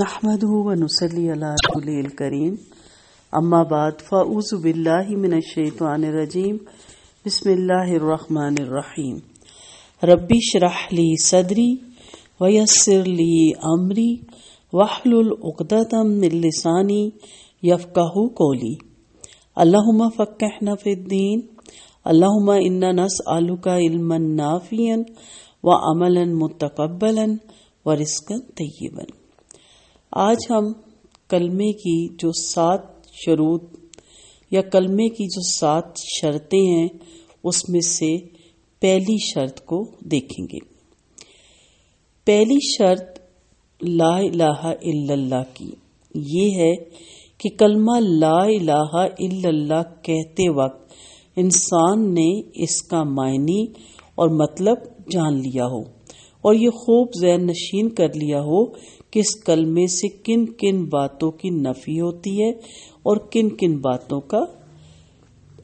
नहमद वनसलील करीम अम्मा बाद फ़ाउज़ बिल्लाशवानरजीम बसमीम रबी शराहली सदरी वयसरली अमरी वाहलुलदातमिलसानी यफ़ाहू कोली अल्लाहुमा फ़क्हना फ़िद्दीन अल्लाहुमा इन्ना नस आलू का इल्मन नाफियन व अमलन मुतकबलन व रिस्कन तय्यबन आज हम कलमे की जो सात शरूत या कलमे की जो सात शर्तें हैं उसमें से पहली शर्त को देखेंगे पहली शर्त ला इलाहा की ये है कि कलमा ला इलाहा कहते वक्त इंसान ने इसका मायने और मतलब जान लिया हो और ये खूब जैन नशीन कर लिया हो किस कलमे से किन किन बातों की नफी होती है और किन किन बातों का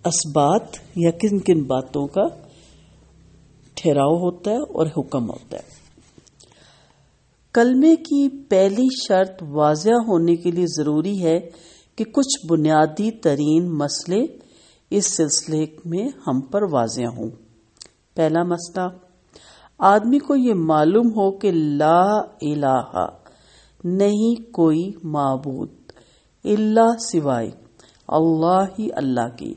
असबात या किन किन बातों का ठहराव होता है और हुक्म होता है कलमे की पहली शर्त वाजिया होने के लिए ज़रूरी है कि कुछ बुनियादी तरीन मसले इस सिलसिले में हम पर वाजिया हों पहला मसला आदमी को ये मालूम हो कि ला इलाहा नहीं कोई मबूद इल्ला सिवाय अल्लाह ही अल्लाह की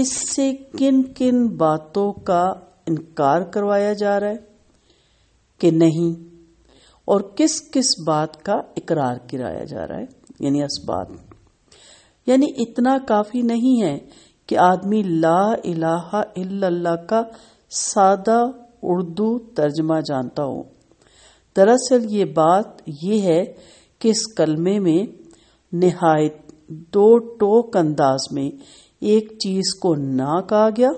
इससे किन किन बातों का इनकार करवाया जा रहा है कि नहीं और किस किस बात का इकरार किराया जा रहा है यानी बात यानी इतना काफी नहीं है कि आदमी ला इलाहा इल्लल्लाह का सादा उर्दू तर्जमा जानता हो दरअसल ये बात यह है कि इस कलमे में नहायत दो टोक अंदाज में एक चीज़ को ना कहा गया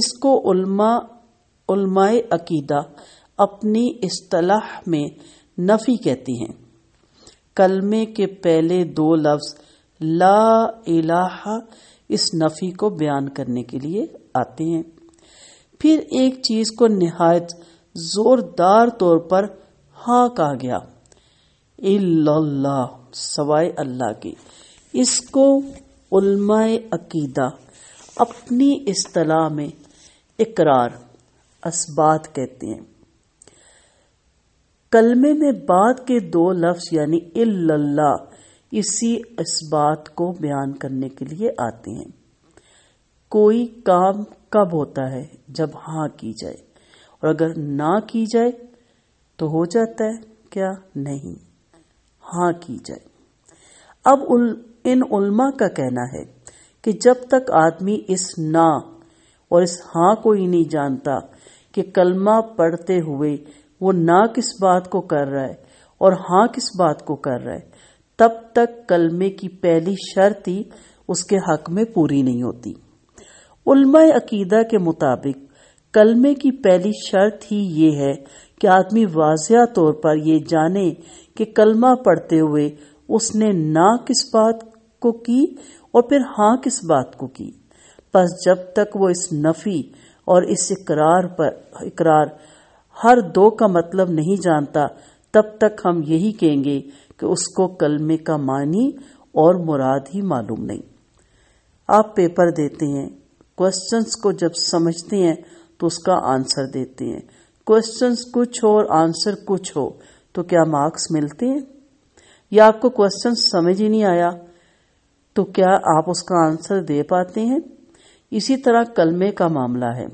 इसको उल्मा उल्माए अकीदा अपनी इस्तलाह में नफ़ी कहती हैं कलमे के पहले दो लफ्ज़ ला इलाहा इस नफ़ी को बयान करने के लिए आते हैं फिर एक चीज़ को नहायत जोरदार तौर पर हा कहा गया इल्लाह सवाय अल्लाह की इसको उल्माए अकीदा अपनी इस्तलाह में इकरार असबात कहते हैं कलमे में बाद के दो लफ्ज यानी इल्लाह इसी इस्बात को बयान करने के लिए आते हैं कोई काम कब होता है जब हां की जाए और अगर ना की जाए तो हो जाता है क्या नहीं हाँ की जाए अब उल, इन उल्मा का कहना है कि जब तक आदमी इस ना और इस हाँ को ही नहीं जानता कि कलमा पढ़ते हुए वो ना किस बात को कर रहा है और हाँ किस बात को कर रहा है तब तक कलमे की पहली शर्त ही उसके हक में पूरी नहीं होती उल्मा अकीदा के मुताबिक कलमे की पहली शर्त ही ये है कि आदमी वाजिया तौर पर ये जाने कि कलमा पढ़ते हुए उसने ना किस बात को की और फिर हाँ किस बात को की बस जब तक वो इस नफ़ी और इस इकरार पर इकरार हर दो का मतलब नहीं जानता तब तक हम यही कहेंगे कि उसको कलमे का मानी और मुराद ही मालूम नहीं आप पेपर देते हैं क्वेश्चंस को जब समझते हैं तो उसका आंसर देते हैं क्वेश्चन कुछ हो और आंसर कुछ हो तो क्या मार्क्स मिलते हैं या आपको क्वेश्चन समझ ही नहीं आया तो क्या आप उसका आंसर दे पाते हैं इसी तरह कलमे का मामला है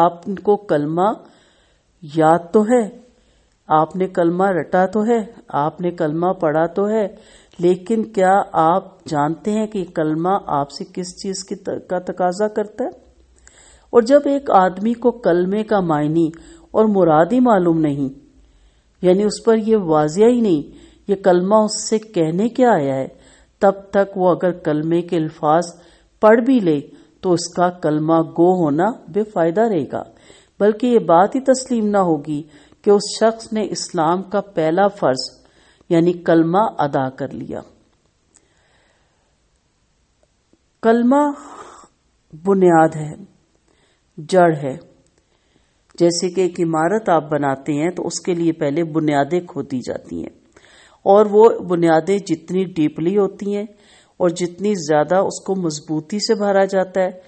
आपको कलमा याद तो है आपने कलमा रटा तो है आपने कलमा पढ़ा तो है लेकिन क्या आप जानते हैं कि कलमा आपसे किस चीज की का तकाजा करता है और जब एक आदमी को कलमे का मायनी और मुरादी मालूम नहीं यानी उस पर यह वाजिया ही नहीं ये कलमा उससे कहने क्या आया है तब तक वो अगर कलमे के अल्फाज पढ़ भी ले तो उसका कलमा गो होना बेफायदा रहेगा बल्कि ये बात ही तस्लीम ना होगी कि उस शख्स ने इस्लाम का पहला फर्ज यानी कलमा अदा कर लिया कलमा बुनियाद है जड़ है जैसे कि एक इमारत आप बनाते हैं तो उसके लिए पहले बुनियादें खोदी जाती हैं और वो बुनियादें जितनी डीपली होती हैं और जितनी ज़्यादा उसको मजबूती से भरा जाता है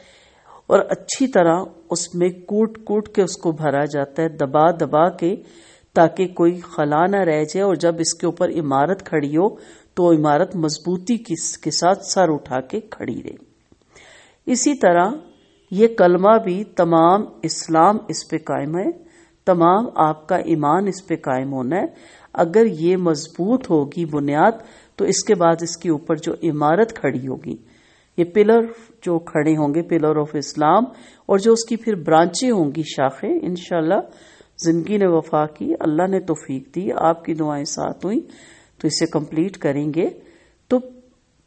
और अच्छी तरह उसमें कूट कूट के उसको भरा जाता है दबा दबा के ताकि कोई खला ना रह जाए और जब इसके ऊपर इमारत खड़ी हो तो इमारत मजबूती के साथ सर उठा के खड़ी रहे इसी तरह ये कलमा भी तमाम इस्लाम इस पे कायम है तमाम आपका ईमान इस पे कायम होना है अगर ये मजबूत होगी बुनियाद तो इसके बाद इसके ऊपर जो इमारत खड़ी होगी ये पिलर जो खड़े होंगे पिलर ऑफ इस्लाम और जो उसकी फिर ब्रांचें होंगी शाखें इनशाला जिंदगी ने वफा की अल्लाह ने तोफीक दी आपकी दुआएं साथ हुई तो इसे कंप्लीट करेंगे तो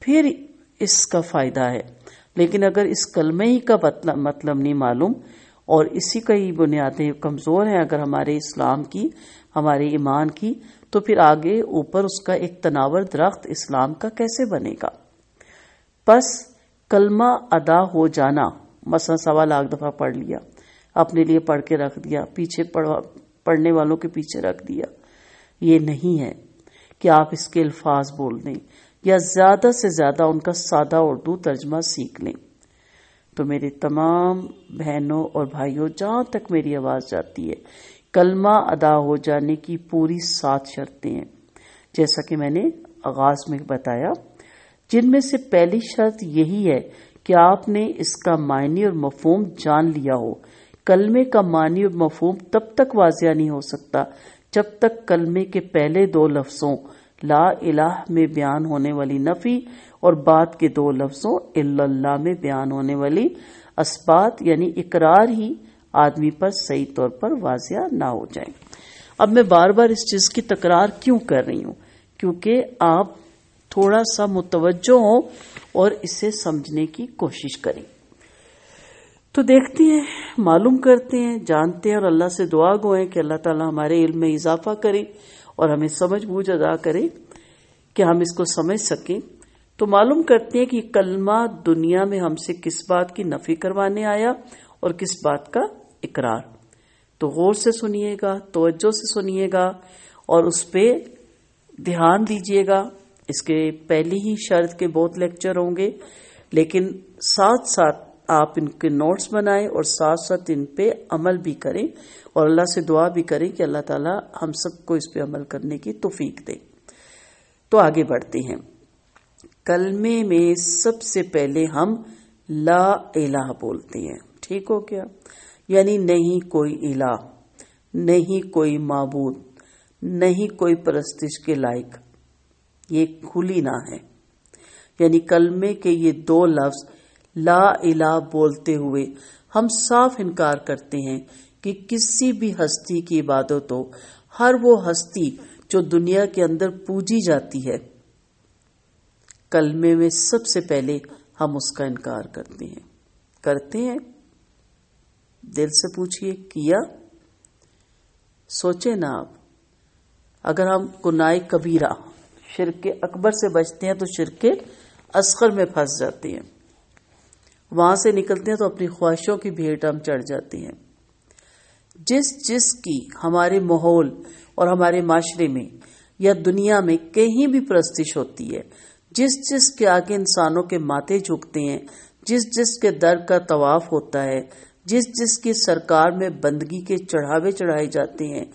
फिर इसका फायदा है लेकिन अगर इस कलमे ही का मतलब नहीं मालूम और इसी का ही बुनियादें कमज़ोर हैं अगर हमारे इस्लाम की हमारे ईमान की तो फिर आगे ऊपर उसका एक तनावर दरख्त इस्लाम का कैसे बनेगा बस कलमा अदा हो जाना मसा सवा लाख दफ़ा पढ़ लिया अपने लिए पढ़ के रख दिया पीछे पढ़ने वालों के पीछे रख दिया ये नहीं है कि आप इसके अल्फाज बोल दें या ज़्यादा से ज़्यादा उनका सादा उर्दू तर्जमा सीख लें तो मेरे तमाम बहनों और भाइयों जहाँ तक मेरी आवाज़ जाती है कलमा अदा हो जाने की पूरी सात शर्तें हैं जैसा कि मैंने आगाज में बताया जिनमें से पहली शर्त यही है कि आपने इसका मायने और मफहम जान लिया हो कलमे का मानी और मफहम तब तक वाजिया नहीं हो सकता जब तक कलमे के पहले दो लफ्जों ला इलाह में बयान होने वाली नफी और बात के दो लफ्जों इल्लल्लाह में बयान होने वाली अस्बात यानी इकरार ही आदमी पर सही तौर पर वाजिया ना हो जाए अब मैं बार बार इस चीज की तकरार क्यों कर रही हूं क्योंकि आप थोड़ा सा मुतवजो हो और इसे समझने की कोशिश करें तो देखते हैं मालूम करते हैं जानते हैं और अल्लाह से दुआ गोएं कि अल्लाह ताला हमारे इल्म में इजाफा करे और हमें समझ बूझ अदा करें कि हम इसको समझ सकें तो मालूम करते हैं कि कलमा दुनिया में हमसे किस बात की नफी करवाने आया और किस बात का इकरार तो गौर से सुनिएगा तोज्जो से सुनिएगा और उस पर ध्यान दीजिएगा इसके पहले ही शर्त के बहुत लेक्चर होंगे लेकिन साथ साथ आप इनके नोट्स बनाएं और साथ साथ इन पे अमल भी करें और अल्लाह से दुआ भी करें कि अल्लाह ताला हम सबको इस पे अमल करने की तोफीक दे तो आगे बढ़ते हैं कलमे में सबसे पहले हम ला इला बोलते हैं ठीक हो क्या यानी नहीं कोई इला नहीं कोई मबूद नहीं कोई परस्तिश के लायक ये खुली ना है यानी कलमे के ये दो लफ्ज़ ला इला बोलते हुए हम साफ इनकार करते हैं कि किसी भी हस्ती की इबादत हो हर वो हस्ती जो दुनिया के अंदर पूजी जाती है कलमे में सबसे पहले हम उसका इनकार करते हैं करते हैं दिल से पूछिए किया सोचे ना आप अगर हम कुनाए कबीरा शिरके अकबर से बचते हैं तो शिरके असगर में फंस जाते हैं वहां से निकलते हैं तो अपनी ख्वाहिशों की भेंट हम चढ़ जाती हैं जिस जिस की हमारे माहौल और हमारे माशरे में या दुनिया में कहीं भी प्रस्तिश होती है जिस जिस के आगे इंसानों के माथे झुकते हैं जिस जिस के दर का तवाफ होता है जिस जिस की सरकार में बंदगी के चढ़ावे चढ़ाए जाते हैं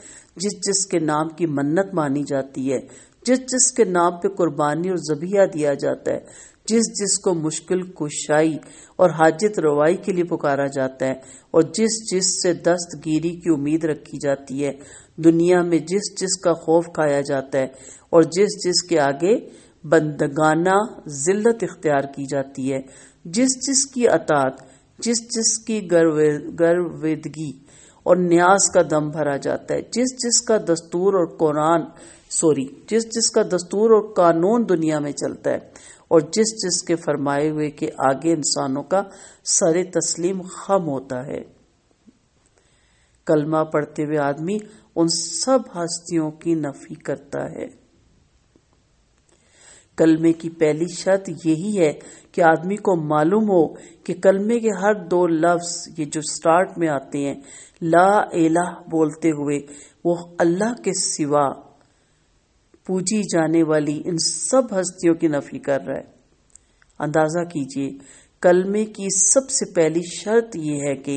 जिस जिस के नाम की मन्नत मानी जाती है जिस जिस के नाम पे कुर्बानी और जबिया दिया जाता है जिस जिस को मुश्किल कुशाई और हाजत रवाई के लिए पुकारा जाता है और जिस जिस से दस्तगीरी की उम्मीद रखी जाती है दुनिया में जिस जिस का खौफ खाया जाता है और जिस जिस के आगे बंदगाना जिल्लत इख्तियार की जाती है जिस जिस की अतात जिस जिस की गर्वेदगी और न्यास का दम भरा जाता है जिस जिस का दस्तूर और कुरान सॉरी जिस का दस्तूर और कानून दुनिया में चलता है और जिस जिस के फरमाए हुए के आगे इंसानों का सर तस्लीम खम होता है कलमा पढ़ते हुए आदमी उन सब हस्तियों की नफी करता है कलमे की पहली शर्त यही है कि आदमी को मालूम हो कि कलमे के हर दो लफ्ज ये जो स्टार्ट में आते हैं ला एला बोलते हुए वो अल्लाह के सिवा पूजी जाने वाली इन सब हस्तियों की नफी कर रहा है अंदाजा कीजिए कलमे की सबसे पहली शर्त यह है कि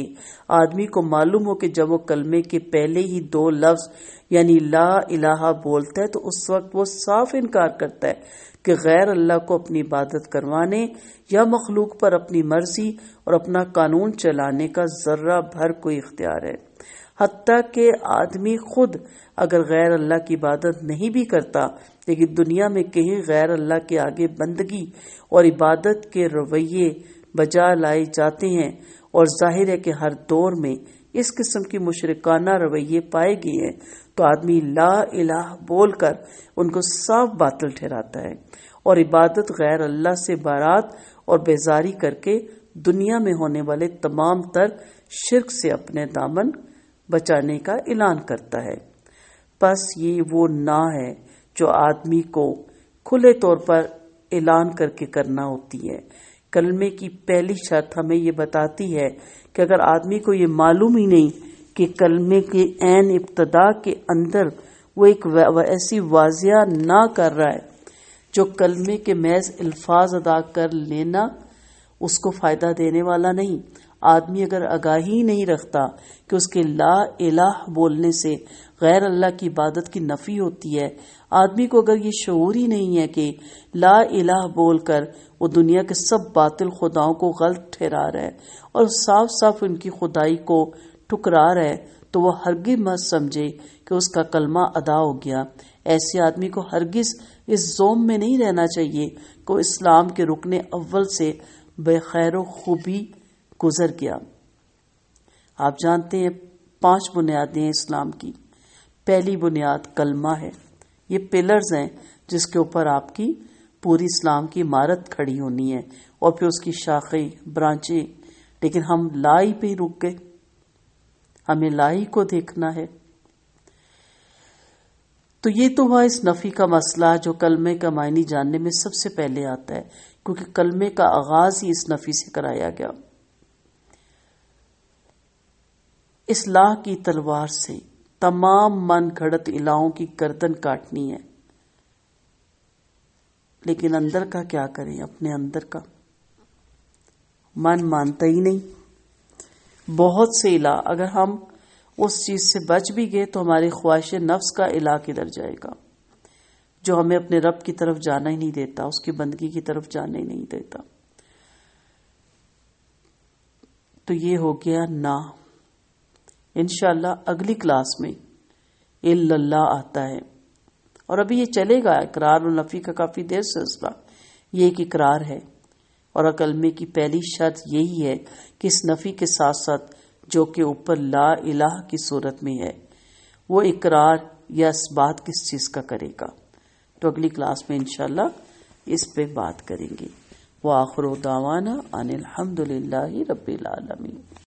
आदमी को मालूम हो कि जब वो कलमे के पहले ही दो लफ्ज यानी ला इलाहा बोलता है तो उस वक्त वो साफ इनकार करता है कि गैर अल्लाह को अपनी इबादत करवाने या मखलूक पर अपनी मर्जी और अपना कानून चलाने का जर्रा भर कोई इख्तियार है हती के आदमी खुद अगर गैर अल्लाह की इबादत नहीं भी करता लेकिन दुनिया में कहीं गैर अल्लाह के आगे बंदगी और इबादत के रवैये बजा लाए जाते हैं और जाहिर है कि हर दौर में इस किस्म की मुशरकाना रवैये पाए गए हैं तो आदमी ला इलाह बोलकर उनको साफ बातल ठहराता है और इबादत गैर अल्लाह से बारात और बेजारी करके दुनिया में होने वाले तमाम तर शिरक से अपने दामन बचाने का ऐलान करता है बस ये वो ना है जो आदमी को खुले तौर पर ऐलान करके करना होती है कलमे की पहली शर्त हमें ये बताती है कि अगर आदमी को ये मालूम ही नहीं कि कलमे के एन इब्तदा के अंदर वो एक ऐसी वाजिया ना कर रहा है जो कलमे के महज अल्फाज अदा कर लेना उसको फायदा देने वाला नहीं आदमी अगर आगाही नहीं रखता कि उसके ला इलाह बोलने से गैर अल्लाह की इबादत की नफ़ी होती है आदमी को अगर ये शूर ही नहीं है कि ला इलाह बोलकर वो दुनिया के सब बातिल खुदाओं को गलत ठहरा रहा है और साफ साफ उनकी खुदाई को ठुकरा रहा है तो वह हरगिज मत समझे कि उसका कलमा अदा हो गया ऐसे आदमी को हरगिज इस जोम में नहीं रहना चाहिए को इस्लाम के रुकने अव्वल से बेखैर खूबी गुजर गया आप जानते हैं पांच बुनियादें हैं इस्लाम की पहली बुनियाद कलमा है ये पिलर्स हैं जिसके ऊपर आपकी पूरी इस्लाम की इमारत खड़ी होनी है और फिर उसकी शाखें ब्रांचें लेकिन हम लाई पे रुक गए हमें लाई को देखना है तो ये तो हुआ इस नफ़ी का मसला जो कलमे का मायने जानने में सबसे पहले आता है क्योंकि कलमे का आगाज़ ही इस नफ़ी से कराया गया इसलाह की तलवार से तमाम मन घड़त इलाओं की गर्दन काटनी है लेकिन अंदर का क्या करें अपने अंदर का मन मानता ही नहीं बहुत से इला अगर हम उस चीज से बच भी गए तो हमारी ख्वाहिश नफ्स का इला किधर जाएगा जो हमें अपने रब की तरफ जाना ही नहीं देता उसकी बंदगी की तरफ जाना ही नहीं देता तो ये हो गया ना इनशाला अगली क्लास में इल्ला आता है और अभी ये चलेगा इकरार और नफ़ी का काफ़ी देर सिलसिला ये एक इकरार है और अकलमे की पहली शर्त यही है कि इस नफ़ी के साथ साथ जो कि ऊपर ला इलाह की सूरत में है वो इकरार या इस बात किस चीज़ का करेगा तो अगली क्लास में इनशाला इस पे बात करेंगे व आखिर दावाना अनिलहमदिल्ला रबीआलमी